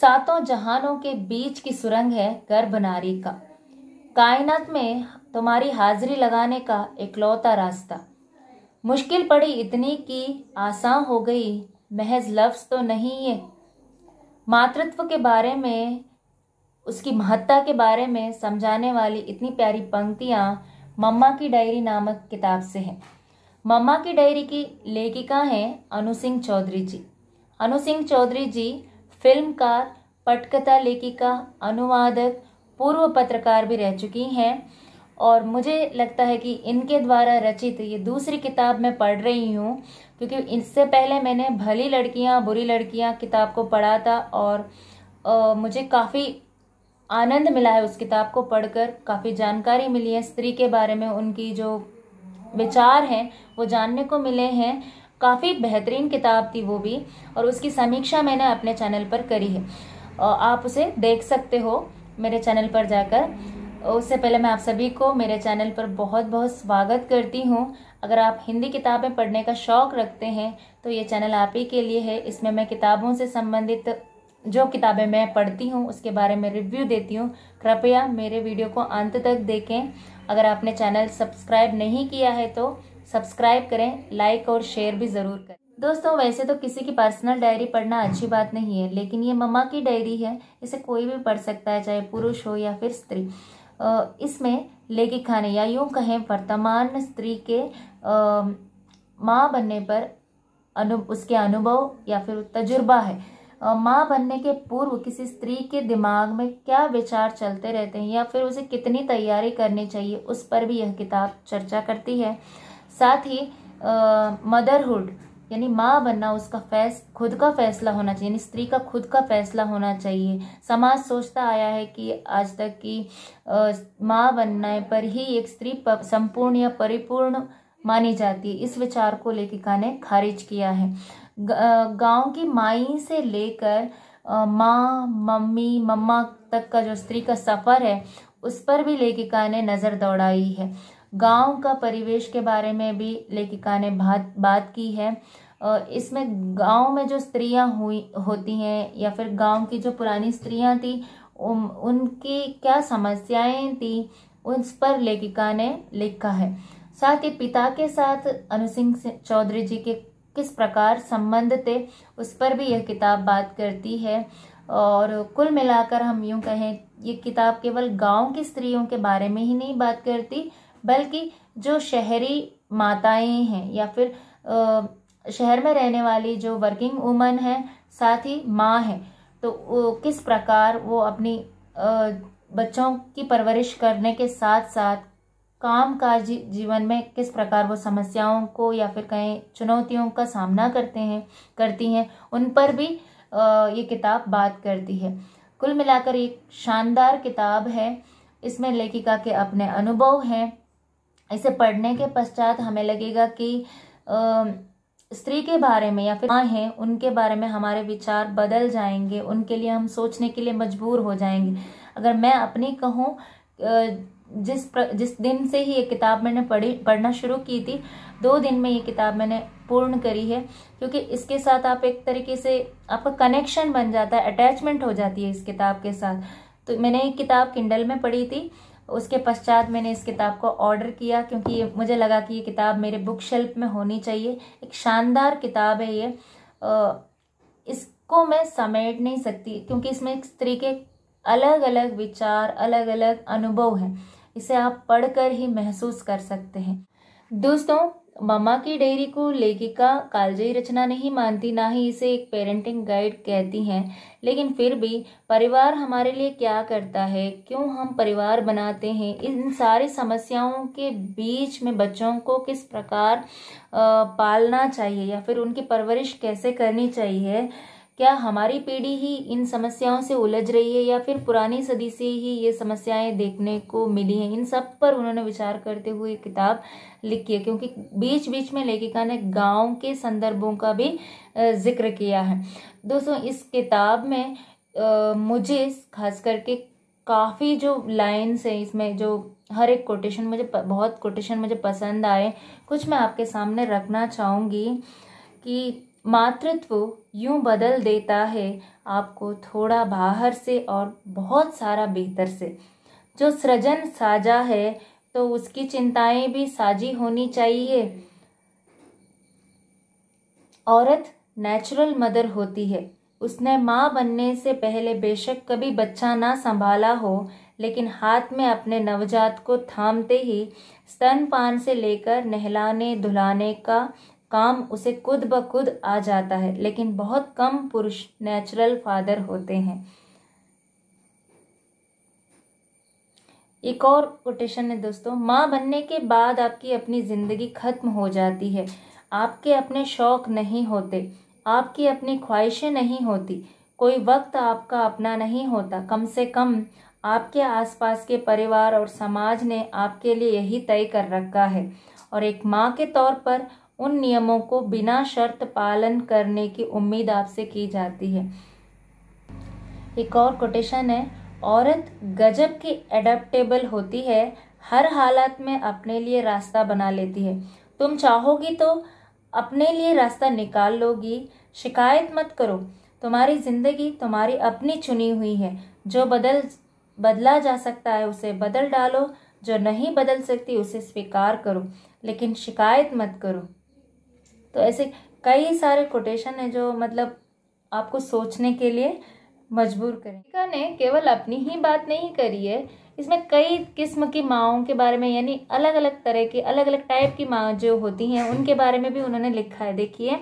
सातों जहानों के बीच की सुरंग है गर्भ नारी का कायनात में तुम्हारी हाजिरी लगाने का इकलौता रास्ता मुश्किल पड़ी इतनी कि आसान हो गई महज लफ्ज़ तो नहीं है मातृत्व के बारे में उसकी महत्ता के बारे में समझाने वाली इतनी प्यारी पंक्तियाँ मम्मा की डायरी नामक किताब से हैं मम्मा की डायरी की लेखिका हैं अनु सिंह चौधरी जी अनु सिंह चौधरी जी फिल्मकार पटकथा लेखिका अनुवादक पूर्व पत्रकार भी रह चुकी हैं और मुझे लगता है कि इनके द्वारा रचित ये दूसरी किताब मैं पढ़ रही हूँ क्योंकि इससे पहले मैंने भली लड़कियाँ बुरी लड़कियाँ किताब को पढ़ा था और आ, मुझे काफ़ी आनंद मिला है उस किताब को पढ़कर काफ़ी जानकारी मिली है स्त्री के बारे में उनकी जो विचार हैं वो जानने को मिले हैं काफ़ी बेहतरीन किताब थी वो भी और उसकी समीक्षा मैंने अपने चैनल पर करी है आप उसे देख सकते हो मेरे चैनल पर जाकर उससे पहले मैं आप सभी को मेरे चैनल पर बहुत बहुत स्वागत करती हूँ अगर आप हिंदी किताबें पढ़ने का शौक़ रखते हैं तो ये चैनल आप ही के लिए है इसमें मैं किताबों से संबंधित जो किताबें मैं पढ़ती हूँ उसके बारे में रिव्यू देती हूँ कृपया मेरे वीडियो को अंत तक देखें अगर आपने चैनल सब्सक्राइब नहीं किया है तो सब्सक्राइब करें लाइक और शेयर भी ज़रूर करें दोस्तों वैसे तो किसी की पर्सनल डायरी पढ़ना अच्छी बात नहीं है लेकिन ये ममा की डायरी है इसे कोई भी पढ़ सकता है चाहे पुरुष हो या फिर स्त्री इसमें लेखिका खाने या यूं कहें वर्तमान स्त्री के माँ बनने पर अनु उसके अनुभव या फिर तजुर्बा है माँ बनने के पूर्व किसी स्त्री के दिमाग में क्या विचार चलते रहते हैं या फिर उसे कितनी तैयारी करनी चाहिए उस पर भी यह किताब चर्चा करती है साथ ही मदरहुड यानी माँ बनना उसका फैस खुद का फैसला होना चाहिए यानी स्त्री का खुद का फैसला होना चाहिए समाज सोचता आया है कि आज तक की माँ बनने पर ही एक स्त्री संपूर्ण या परिपूर्ण मानी जाती है इस विचार को लेखिका ने खारिज किया है गांव की माई से लेकर माँ मम्मी मम्मा तक का जो स्त्री का सफ़र है उस पर भी लेखिका ने नज़र दौड़ाई है गांव का परिवेश के बारे में भी लेखिका ने बात बात की है इसमें गांव में जो स्त्रियां हुई होती हैं या फिर गांव की जो पुरानी स्त्रियां थी उन, उनकी क्या समस्याएं थी उस पर लेखिका ने लिखा है साथ ही पिता के साथ अनु सिंह चौधरी जी के किस प्रकार संबंध थे उस पर भी यह किताब बात करती है और कुल मिलाकर हम यूं कहें ये किताब केवल गांव की स्त्रियों के बारे में ही नहीं बात करती बल्कि जो शहरी माताएं हैं या फिर शहर में रहने वाली जो वर्किंग वूमन है साथ ही माँ है तो किस प्रकार वो अपनी बच्चों की परवरिश करने के साथ साथ काम काज जीवन में किस प्रकार वो समस्याओं को या फिर कहीं चुनौतियों का सामना करते हैं करती हैं उन पर भी ये किताब बात करती है कुल मिलाकर एक शानदार किताब है इसमें लेखिका के अपने अनुभव हैं इसे पढ़ने के पश्चात हमें लगेगा कि स्त्री के बारे में या फिर माँ हैं उनके बारे में हमारे विचार बदल जाएंगे उनके लिए हम सोचने के लिए मजबूर हो जाएंगे अगर मैं अपनी कहूँ जिस प्र, जिस दिन से ही ये किताब मैंने पढ़ी पढ़ना शुरू की थी दो दिन में ये किताब मैंने पूर्ण करी है क्योंकि इसके साथ आप एक तरीके से आपका कनेक्शन बन जाता है अटैचमेंट हो जाती है इस किताब के साथ तो मैंने ये किताब किंडल में पढ़ी थी उसके पश्चात मैंने इस किताब को ऑर्डर किया क्योंकि मुझे लगा कि ये किताब मेरे बुक शेल्फ में होनी चाहिए एक शानदार किताब है ये इसको मैं समेट नहीं सकती क्योंकि इसमें एक स्त्री के अलग अलग विचार अलग अलग अनुभव हैं इसे आप पढ़कर ही महसूस कर सकते हैं दोस्तों ममा की डेयरी को लेखिका कालजयी रचना नहीं मानती ना ही इसे एक पेरेंटिंग गाइड कहती हैं लेकिन फिर भी परिवार हमारे लिए क्या करता है क्यों हम परिवार बनाते हैं इन सारी समस्याओं के बीच में बच्चों को किस प्रकार पालना चाहिए या फिर उनकी परवरिश कैसे करनी चाहिए क्या हमारी पीढ़ी ही इन समस्याओं से उलझ रही है या फिर पुरानी सदी से ही ये समस्याएं देखने को मिली हैं इन सब पर उन्होंने विचार करते हुए किताब लिखी है क्योंकि बीच बीच में लेखिका ने गांव के संदर्भों का भी जिक्र किया है दोस्तों इस किताब में आ, मुझे खास करके काफ़ी जो लाइन्स हैं इसमें जो हर एक कोटेशन मुझे बहुत कोटेशन मुझे पसंद आए कुछ मैं आपके सामने रखना चाहूँगी कि मातृत्व यूं बदल देता है आपको थोड़ा बाहर से और बहुत सारा बेहतर से जो सृजन साजा है तो उसकी चिंताएं भी साजी होनी चाहिए औरत नेचुरल मदर होती है उसने माँ बनने से पहले बेशक कभी बच्चा ना संभाला हो लेकिन हाथ में अपने नवजात को थामते ही स्तनपान से लेकर नहलाने धुलाने का काम उसे खुद ब खुद आ जाता है लेकिन बहुत कम पुरुष नेचुरल फादर होते हैं एक और कोटेशन है दोस्तों माँ बनने के बाद आपकी अपनी ज़िंदगी खत्म हो जाती है आपके अपने शौक नहीं होते आपकी अपनी ख्वाहिशें नहीं होती कोई वक्त आपका अपना नहीं होता कम से कम आपके आसपास के परिवार और समाज ने आपके लिए यही तय कर रखा है और एक माँ के तौर पर उन नियमों को बिना शर्त पालन करने की उम्मीद आपसे की जाती है एक और कोटेशन है औरत गजब की एडेप्टेबल होती है हर हालात में अपने लिए रास्ता बना लेती है तुम चाहोगी तो अपने लिए रास्ता निकाल लोगी शिकायत मत करो तुम्हारी ज़िंदगी तुम्हारी अपनी चुनी हुई है जो बदल बदला जा सकता है उसे बदल डालो जो नहीं बदल सकती उसे स्वीकार करो लेकिन शिकायत मत करो तो ऐसे कई सारे कोटेशन है जो मतलब आपको सोचने के लिए मजबूर करें टीका ने केवल अपनी ही बात नहीं करी है इसमें कई किस्म की माओं के बारे में यानी अलग अलग तरह की अलग अलग टाइप की माँ जो होती हैं उनके बारे में भी उन्होंने लिखा है देखिए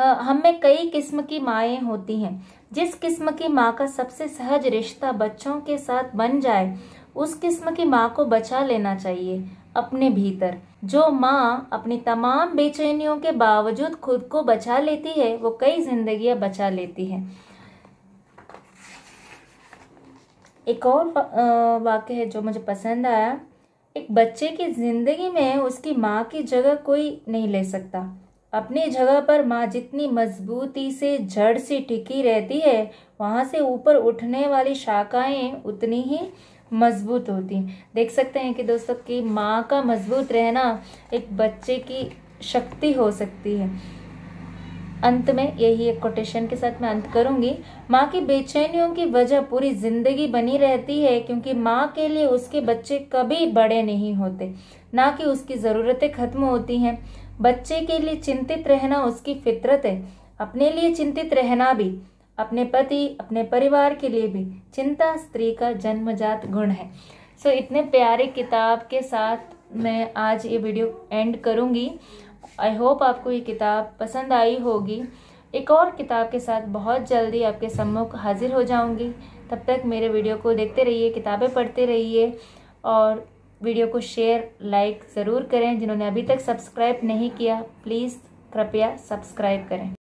हम में कई किस्म की माएँ होती हैं जिस किस्म की माँ का सबसे सहज रिश्ता बच्चों के साथ बन जाए उस किस्म की माँ को बचा लेना चाहिए अपने भीतर जो माँ अपनी तमाम बेचैनियों के बावजूद खुद को बचा लेती है वो कई जिंदगियाँ बचा लेती है एक और वाक्य है जो मुझे पसंद आया एक बच्चे की ज़िंदगी में उसकी माँ की जगह कोई नहीं ले सकता अपनी जगह पर माँ जितनी मजबूती से जड़ से टिकी रहती है वहाँ से ऊपर उठने वाली शाखाएं उतनी ही मजबूत होती देख सकते हैं कि दोस्तों कि माँ का मजबूत रहना एक बच्चे की शक्ति हो सकती है अंत में यही एक कोटेशन के साथ मैं अंत करूंगी माँ की बेचैनियों की वजह पूरी जिंदगी बनी रहती है क्योंकि माँ के लिए उसके बच्चे कभी बड़े नहीं होते ना कि उसकी ज़रूरतें खत्म होती हैं बच्चे के लिए चिंतित रहना उसकी फितरत है अपने लिए चिंतित रहना भी अपने पति अपने परिवार के लिए भी चिंता स्त्री का जन्मजात गुण है सो so, इतने प्यारे किताब के साथ मैं आज ये वीडियो एंड करूँगी आई होप आपको ये किताब पसंद आई होगी एक और किताब के साथ बहुत जल्दी आपके सम्मुख हाजिर हो जाऊँगी तब तक मेरे वीडियो को देखते रहिए किताबें पढ़ते रहिए और वीडियो को शेयर लाइक ज़रूर करें जिन्होंने अभी तक सब्सक्राइब नहीं किया प्लीज़ कृपया सब्सक्राइब करें